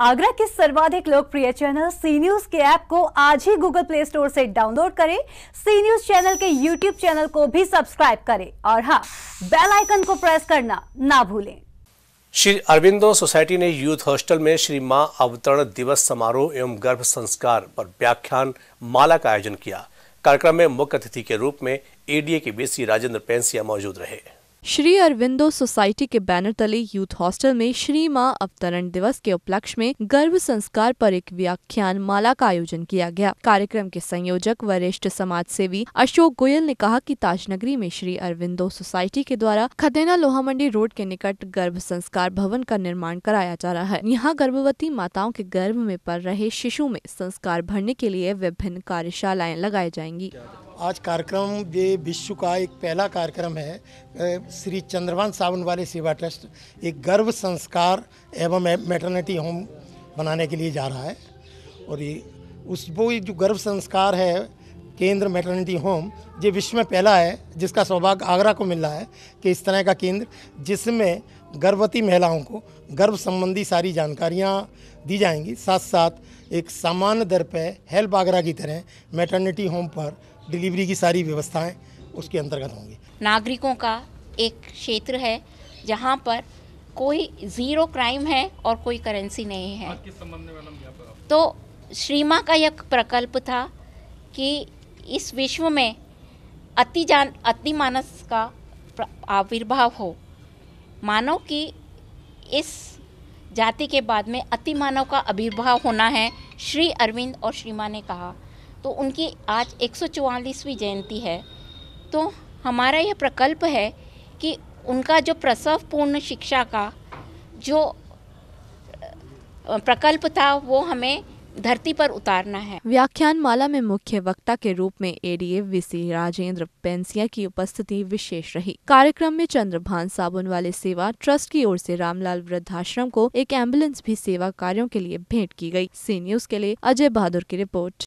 आगरा के सर्वाधिक लोकप्रिय चैनल सी न्यूज के ऐप को आज ही गूगल प्ले स्टोर से डाउनलोड करें सी न्यूज चैनल के यूट्यूब चैनल को भी सब्सक्राइब करें और हाँ बेल आइकन को प्रेस करना ना भूलें श्री अरविंदो सोसाइटी ने यूथ हॉस्टल में श्री माँ अवतरण दिवस समारोह एवं गर्भ संस्कार पर व्याख्यान माला का आयोजन किया कार्यक्रम में मुख्य अतिथि के रूप में एडीए के बीसी राजेंद्र पेंसिया मौजूद रहे श्री अरविंदो सोसाइटी के बैनर तले यूथ हॉस्टल में श्री माँ अवतरण दिवस के उपलक्ष्य में गर्भ संस्कार पर एक व्याख्यान माला का आयोजन किया गया कार्यक्रम के संयोजक वरिष्ठ समाज सेवी अशोक गोयल ने कहा कि ताजनगरी में श्री अरविंदो सोसाइटी के द्वारा खदेना लोहा मंडी रोड के निकट गर्भ संस्कार भवन का निर्माण कराया जा रहा है यहाँ गर्भवती माताओं के गर्भ में पड़ रहे शिशु में संस्कार भरने के लिए विभिन्न कार्यशालाएं लगाई जाएंगी आज कार्यक्रम ये विश्व का एक पहला कार्यक्रम है श्री चंद्रवान सावन वाले सेवा ट्रस्ट एक गर्भ संस्कार एवं मेटर्निटी होम बनाने के लिए जा रहा है और ये उस वो जो गर्भ संस्कार है केंद्र मेटर्निटी होम ये विश्व में पहला है जिसका सौभाग्य आगरा को मिल रहा है कि इस तरह का केंद्र जिसमें गर्भवती महिलाओं को गर्भ संबंधी सारी जानकारियाँ दी जाएंगी साथ साथ एक सामान्य दर पर हेल्प आगरा की तरह मेटर्निटी होम पर डिलीवरी की सारी व्यवस्थाएं उसके अंतर्गत होंगी नागरिकों का एक क्षेत्र है जहाँ पर कोई ज़ीरो क्राइम है और कोई करेंसी नहीं है तो श्रीमा का यह प्रकल्प था कि इस विश्व में अति जान अति मानस का आविर्भाव हो मानव की इस जाति के बाद में अति मानव का आविर्भाव होना है श्री अरविंद और श्रीमा ने कहा तो उनकी आज एक जयंती है तो हमारा यह प्रकल्प है कि उनका जो प्रसव पूर्ण शिक्षा का जो प्रकल्प था वो हमें धरती पर उतारना है व्याख्यान माला में मुख्य वक्ता के रूप में एडीए वीसी राजेंद्र पेंसिया की उपस्थिति विशेष रही कार्यक्रम में चंद्रभान साबुन वाले सेवा ट्रस्ट की ओर से रामलाल वृद्धाश्रम को एक एम्बुलेंस भी सेवा कार्यों के लिए भेंट की गई सी न्यूज के लिए अजय बहादुर की रिपोर्ट